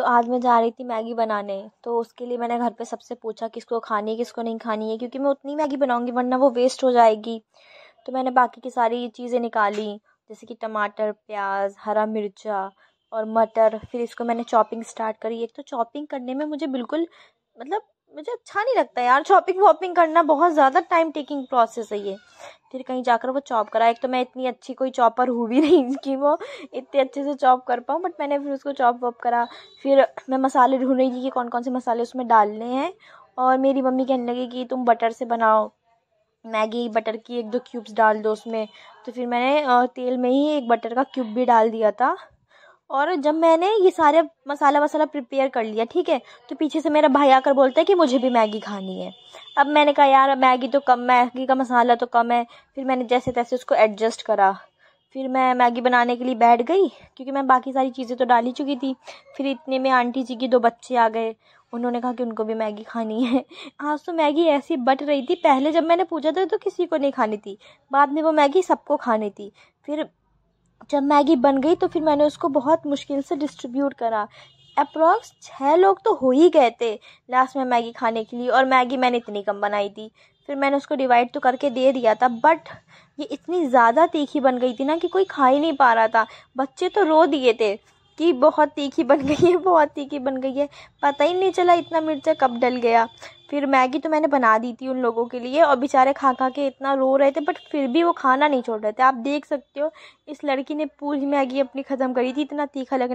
तो आज मैं जा रही थी मैगी बनाने तो उसके लिए मैंने घर पे सबसे पूछा किसको खानी है किसको नहीं खानी है क्योंकि मैं उतनी मैगी बनाऊंगी वरना वो वेस्ट हो जाएगी तो मैंने बाकी की सारी चीज़ें निकाली जैसे कि टमाटर प्याज हरा मिर्चा और मटर फिर इसको मैंने चॉपिंग स्टार्ट करी एक तो चॉपिंग करने में मुझे बिल्कुल मतलब मुझे अच्छा नहीं लगता यार चॉपिंग वॉपिंग करना बहुत ज़्यादा टाइम टेकिंग प्रोसेस है ये फिर कहीं जाकर वो चॉप करा एक तो मैं इतनी अच्छी कोई चॉपर हूँ भी नहीं कि वो इतने अच्छे से चॉप कर पाऊँ बट मैंने फिर उसको चॉप वॉप करा फिर मैं मसाले ढूंढ रही थी कि कौन कौन से मसाले उसमें डालने हैं और मेरी मम्मी कहने लगी कि तुम बटर से बनाओ मैगी बटर की एक दो क्यूब्स डाल दो उसमें तो फिर मैंने तेल में ही एक बटर का क्यूब भी डाल दिया था और जब मैंने ये सारे मसाला वसाला प्रिपेयर कर लिया ठीक है तो पीछे से मेरा भाई आकर बोलता है कि मुझे भी मैगी खानी है अब मैंने कहा यार मैगी तो कम मैगी का मसाला तो कम है फिर मैंने जैसे तैसे उसको एडजस्ट करा फिर मैं मैगी बनाने के लिए बैठ गई क्योंकि मैं बाकी सारी चीज़ें तो डाल ही चुकी थी फिर इतने में आंटी जी के दो बच्चे आ गए उन्होंने कहा कि उनको भी मैगी खानी है आज तो मैगी ऐसी बट रही थी पहले जब मैंने पूछा था तो किसी को नहीं खानी थी बाद में वो मैगी सबको खानी थी फिर जब मैगी बन गई तो फिर मैंने उसको बहुत मुश्किल से डिस्ट्रीब्यूट करा अप्रॉक्स छः लोग तो हो ही गए थे लास्ट में मैगी खाने के लिए और मैगी मैंने इतनी कम बनाई थी फिर मैंने उसको डिवाइड तो करके दे दिया था बट ये इतनी ज़्यादा तीखी बन गई थी ना कि कोई खा ही नहीं पा रहा था बच्चे तो रो दिए थे कि बहुत तीखी बन गई है बहुत तीखी बन गई है पता ही नहीं चला इतना मिर्चा कब डल गया फिर मैगी तो मैंने बना दी थी उन लोगों के लिए और बेचारे खा खा के इतना रो रहे थे बट फिर भी वो खाना नहीं छोड़ रहे थे आप देख सकते हो इस लड़की ने पूरी मैगी अपनी ख़त्म करी थी इतना तीखा लग